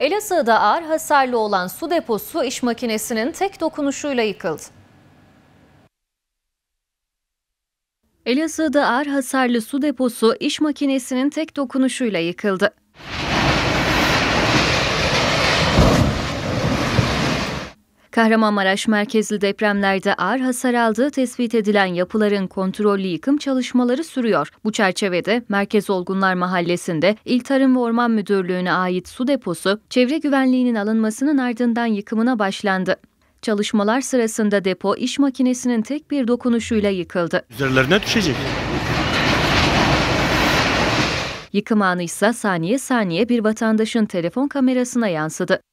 Elazığ'da ağır hasarlı olan su deposu iş makinesinin tek dokunuşuyla yıkıldı. Elazığ'da ağır hasarlı su deposu iş makinesinin tek dokunuşuyla yıkıldı. Kahramanmaraş merkezli depremlerde ağır hasar aldığı tespit edilen yapıların kontrollü yıkım çalışmaları sürüyor. Bu çerçevede Merkez Olgunlar Mahallesi'nde İl Tarım ve Orman Müdürlüğü'ne ait su deposu, çevre güvenliğinin alınmasının ardından yıkımına başlandı. Çalışmalar sırasında depo iş makinesinin tek bir dokunuşuyla yıkıldı. Üzerlerine düşecek. Yıkım anı ise saniye saniye bir vatandaşın telefon kamerasına yansıdı.